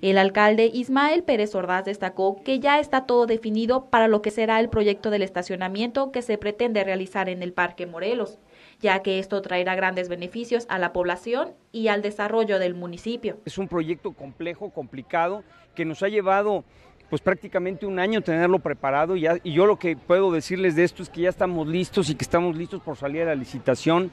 El alcalde Ismael Pérez Ordaz destacó que ya está todo definido para lo que será el proyecto del estacionamiento que se pretende realizar en el Parque Morelos, ya que esto traerá grandes beneficios a la población y al desarrollo del municipio. Es un proyecto complejo, complicado, que nos ha llevado pues prácticamente un año tenerlo preparado y, yo lo que puedo decirles de esto es que ya estamos listos y que estamos listos por salir a la licitación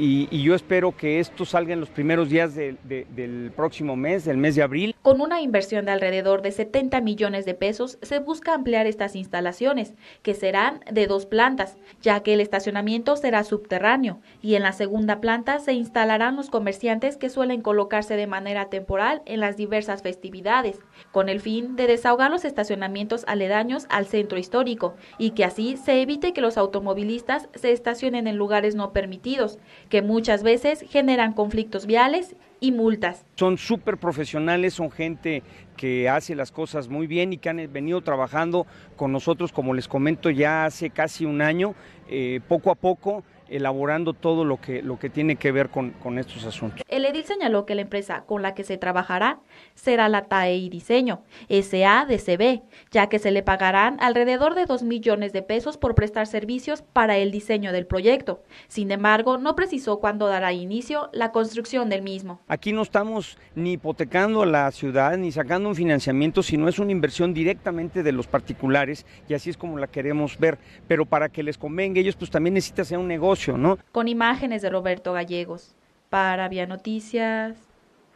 y, yo espero que esto salga en los primeros días del próximo mes, del mes de abril. Con una inversión de alrededor de 70 millones de pesos, se busca ampliar estas instalaciones, que serán de dos plantas, ya que el estacionamiento será subterráneo y en la segunda planta se instalarán los comerciantes que suelen colocarse de manera temporal en las diversas festividades, con el fin de desahogar los estacionamientos aledaños al centro histórico y que así se evite que los automovilistas se estacionen en lugares no permitidos, que muchas veces generan conflictos viales y multas. Son súper profesionales, son gente que hace las cosas muy bien y que han venido trabajando con nosotros, como les comento, ya hace casi un año, eh, poco a poco elaborando todo lo que, lo que tiene que ver con, con, estos asuntos. El edil señaló que la empresa con la que se trabajará será la TAEI Diseño, SADCB, ya que se le pagarán alrededor de 2 millones de pesos por prestar servicios para el diseño del proyecto. Sin embargo, no precisó cuándo dará inicio la construcción del mismo. Aquí no estamos ni hipotecando a la ciudad ni sacando un financiamiento, sino es una inversión directamente de los particulares y así es como la queremos ver. Pero para que les convenga, ellos pues también necesita ser un negocio, ¿no? Con imágenes de Roberto Gallegos, para Vía Noticias,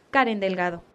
Karen Delgado.